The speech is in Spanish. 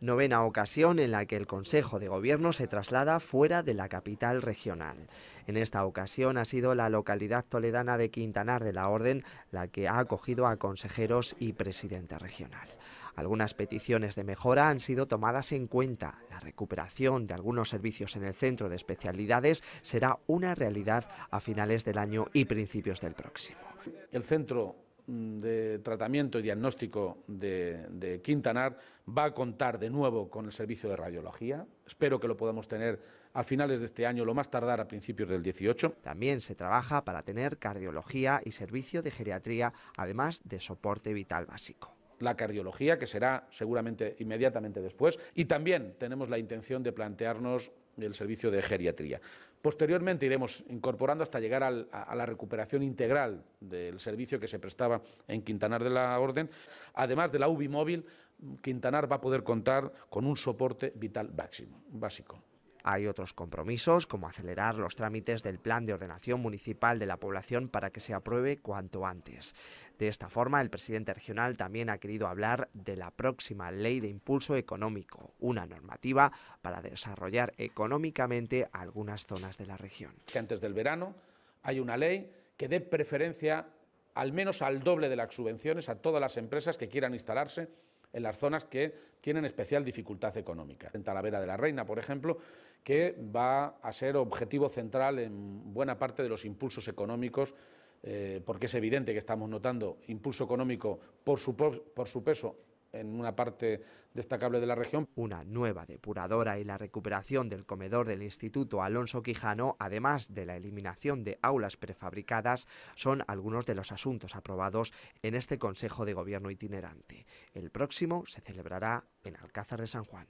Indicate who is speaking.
Speaker 1: Novena ocasión en la que el Consejo de Gobierno se traslada fuera de la capital regional. En esta ocasión ha sido la localidad toledana de Quintanar de la Orden la que ha acogido a consejeros y presidente regional. Algunas peticiones de mejora han sido tomadas en cuenta. La recuperación de algunos servicios en el centro de especialidades será una realidad a finales del año y principios del próximo.
Speaker 2: El centro Mm, de tratamiento y diagnóstico de, Quintanar va a contar de nuevo con el servicio de radiología. Espero que lo podamos tener a finales de este año, lo más tardar a principios del 18. También se trabaja para tener cardiología y servicio de geriatría, además de soporte vital básico la cardiología, que será seguramente inmediatamente después, y también tenemos la intención de plantearnos el servicio de geriatría. Posteriormente iremos incorporando hasta llegar a, la recuperación integral del servicio que se prestaba en Quintanar de la Orden. Además de la UBI móvil, Quintanar va a poder contar con un soporte vital máximo, básico. Hay otros
Speaker 1: compromisos, como acelerar los trámites del plan de ordenación municipal de la población para que se apruebe cuanto antes. De esta forma, el presidente regional también ha querido hablar de la próxima ley de impulso económico, una normativa para desarrollar económicamente
Speaker 2: algunas zonas de la región. Que antes del verano hay una ley que dé preferencia al menos al doble de las subvenciones a todas las empresas que quieran instalarse en las zonas que tienen especial dificultad económica. En Talavera de la Reina, por ejemplo, que va a ser objetivo central en buena parte de los impulsos económicos, eh, porque es evidente que estamos notando impulso económico por su peso en una parte destacable de la región. Una nueva depuradora y la recuperación del comedor del Instituto
Speaker 1: Alonso Quijano, además de la eliminación de aulas prefabricadas, son algunos de los asuntos aprobados en este Consejo de Gobierno itinerante. El próximo se celebrará en Alcázar de San Juan.